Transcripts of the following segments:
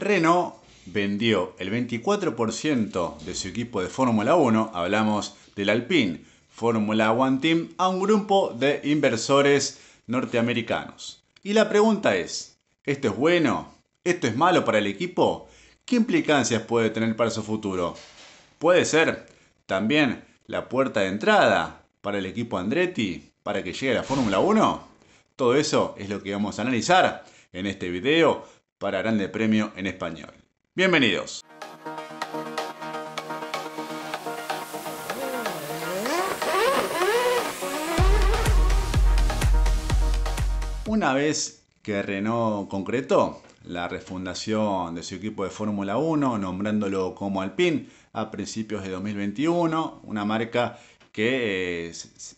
Renault vendió el 24% de su equipo de Fórmula 1, hablamos del Alpine Fórmula 1 Team, a un grupo de inversores norteamericanos. Y la pregunta es, ¿esto es bueno? ¿Esto es malo para el equipo? ¿Qué implicancias puede tener para su futuro? Puede ser también la puerta de entrada para el equipo Andretti para que llegue a la Fórmula 1. Todo eso es lo que vamos a analizar en este video para Grande Premio en Español. Bienvenidos. Una vez que Renault concretó la refundación de su equipo de Fórmula 1, nombrándolo como Alpine a principios de 2021, una marca que eh,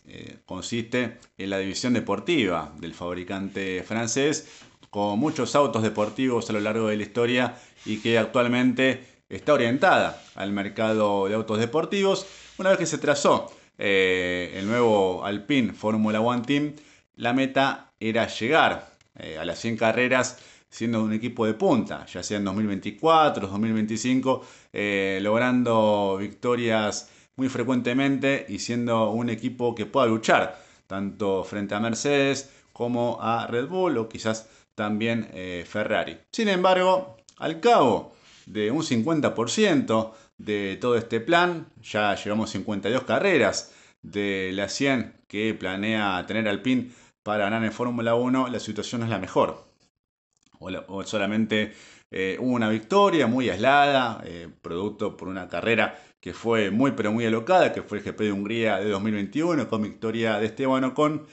eh, consiste en la división deportiva del fabricante francés, con muchos autos deportivos a lo largo de la historia y que actualmente está orientada al mercado de autos deportivos. Una vez que se trazó eh, el nuevo Alpine Fórmula One Team, la meta era llegar eh, a las 100 carreras siendo un equipo de punta, ya sea en 2024, 2025, eh, logrando victorias muy frecuentemente y siendo un equipo que pueda luchar tanto frente a Mercedes como a Red Bull o quizás también eh, Ferrari. Sin embargo, al cabo de un 50% de todo este plan, ya llevamos 52 carreras de las 100 que planea tener Alpine para ganar en Fórmula 1, la situación no es la mejor. O, solamente eh, hubo una victoria muy aislada, eh, producto por una carrera que fue muy pero muy alocada, que fue el GP de Hungría de 2021, con victoria de Esteban Ocon,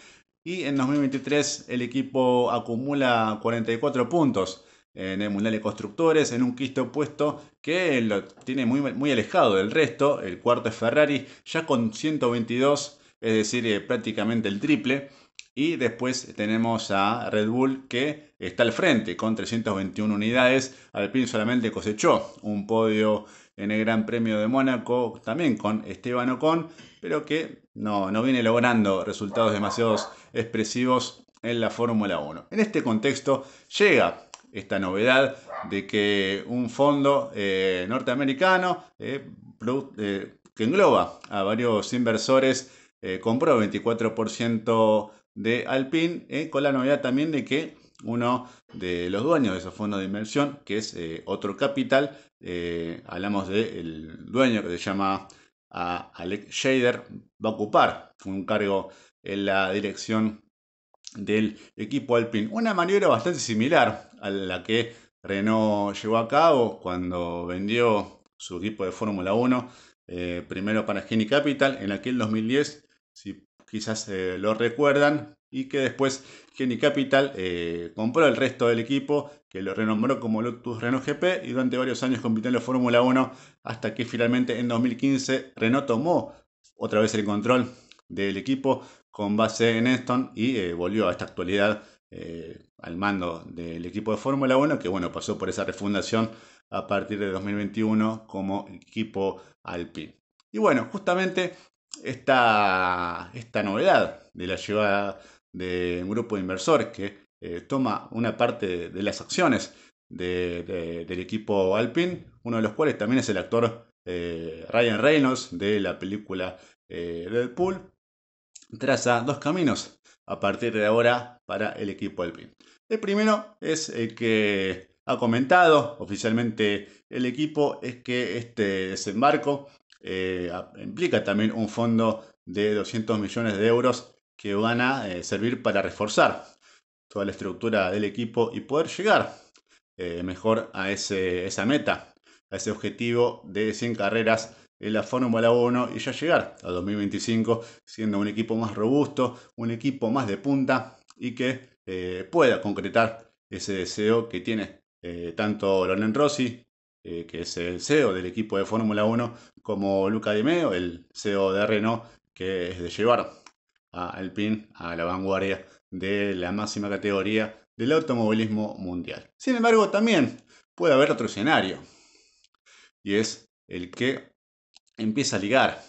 y en 2023 el equipo acumula 44 puntos en el Mundial de Constructores, en un quinto puesto que lo tiene muy, muy alejado del resto. El cuarto es Ferrari, ya con 122, es decir, eh, prácticamente el triple. Y después tenemos a Red Bull que está al frente con 321 unidades. Alpine solamente cosechó un podio en el Gran Premio de Mónaco, también con Esteban Ocon, pero que no, no viene logrando resultados demasiado expresivos en la Fórmula 1. En este contexto llega esta novedad de que un fondo eh, norteamericano eh, eh, que engloba a varios inversores compró 24% de Alpine, con la novedad también de que uno de los dueños de esos fondos de inversión, que es eh, Otro Capital. Eh, hablamos del dueño que se llama ah, Alex Alec Shader, va a ocupar un cargo en la dirección del equipo Alpine. Una maniobra bastante similar a la que Renault llevó a cabo cuando vendió su equipo de Fórmula 1, eh, primero para Geni Capital, en aquel 2010, si quizás lo recuerdan, y que después Genie Capital eh, compró el resto del equipo, que lo renombró como Lotus Renault GP y durante varios años compitió en la Fórmula 1 hasta que finalmente en 2015 Renault tomó otra vez el control del equipo con base en Eston y eh, volvió a esta actualidad eh, al mando del equipo de Fórmula 1 que bueno pasó por esa refundación a partir de 2021 como equipo Alpine. Y bueno, justamente esta, esta novedad de la llegada de un grupo de inversores que eh, toma una parte de, las acciones del equipo Alpine, uno de los cuales también es el actor eh, Ryan Reynolds de la película eh, Deadpool, traza dos caminos a partir de ahora para el equipo Alpine. El primero es el que ha comentado oficialmente el equipo, es que este desembarco eh, implica también un fondo de 200 millones de euros que van a eh, servir para reforzar toda la estructura del equipo y poder llegar eh, mejor a ese, esa meta, a ese objetivo de 100 carreras en la Fórmula 1 y ya llegar a 2025 siendo un equipo más robusto, un equipo más de punta y que eh, pueda concretar ese deseo que tiene tanto Loren Rossi, que es el CEO del equipo de Fórmula 1, como Luca Di Meo, el CEO de Renault, que es de llevar al a la vanguardia de la máxima categoría del automovilismo mundial. Sin embargo, también puede haber otro escenario, y es el que empieza a ligar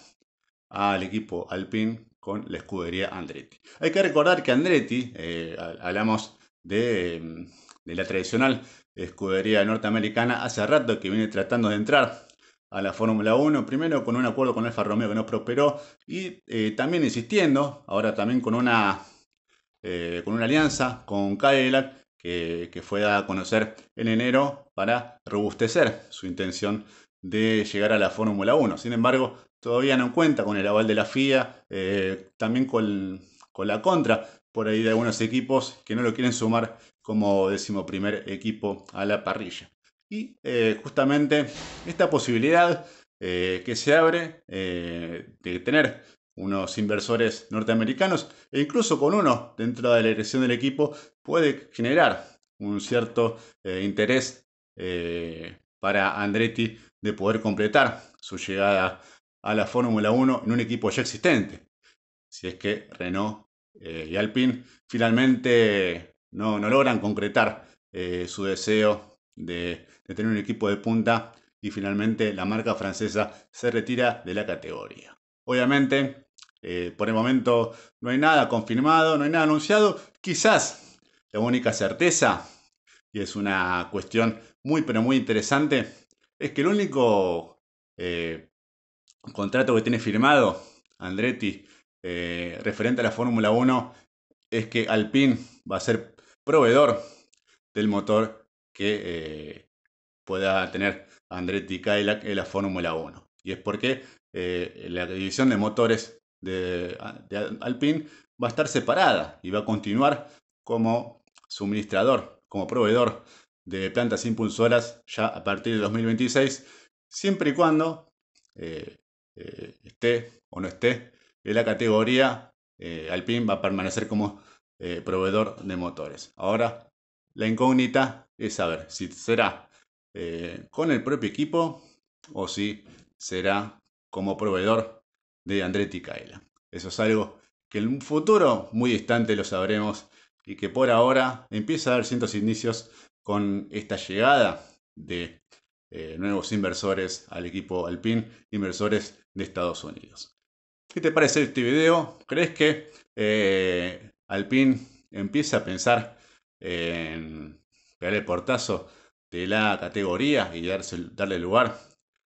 al equipo Alpine con la escudería Andretti. Hay que recordar que Andretti, eh, hablamos de, mm, de la tradicional escudería norteamericana, hace rato que viene tratando de entrar a la Fórmula 1, primero con un acuerdo con Alfa Romeo que no prosperó y eh, también insistiendo, ahora también con una, eh, con una alianza con Cadillac que, fue a conocer en enero para robustecer su intención de llegar a la Fórmula 1. Sin embargo, todavía no cuenta con el aval de la FIA, eh, también con, con, la contra por ahí de algunos equipos que no lo quieren sumar como primer equipo a la parrilla. Y eh, justamente esta posibilidad eh, que se abre eh, de tener unos inversores norteamericanos e incluso con uno dentro de la dirección del equipo puede generar un cierto interés para Andretti de poder completar su llegada a la Fórmula 1 en un equipo ya existente. Si es que Renault y Alpine finalmente no, no logran concretar su deseo de, tener un equipo de punta y finalmente la marca francesa se retira de la categoría. Obviamente, eh, por el momento no hay nada confirmado, no hay nada anunciado. Quizás la única certeza, y es una cuestión muy pero muy interesante, es que el único eh, contrato que tiene firmado Andretti eh, referente a la Fórmula 1 es que Alpine va a ser proveedor del motor que eh, pueda tener Andretti Cadillac en la Fórmula 1. Y es porque eh, la división de motores de, ah, Alpine va a estar separada y va a continuar como suministrador, como proveedor de plantas impulsoras ya a partir de 2026, siempre y cuando eh, esté o no esté en la categoría, Alpine va a permanecer como proveedor de motores. Ahora la incógnita es saber si será eh, con el propio equipo o si será como proveedor de Andretti Kaila. Eso es algo que en un futuro muy distante lo sabremos y que por ahora empieza a dar ciertos inicios con esta llegada de eh, nuevos inversores al equipo Alpine, inversores de Estados Unidos. ¿Qué te parece este video? ¿Crees que eh, Alpine empieza a pensar en pegar el portazo de la categoría y darle lugar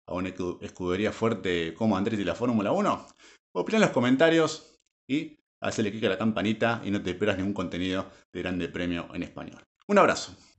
a una escudería fuerte como Andrés y la Fórmula 1? Opina en los comentarios y hazle clic a la campanita y no te esperas ningún contenido de Grande Premio en español. Un abrazo.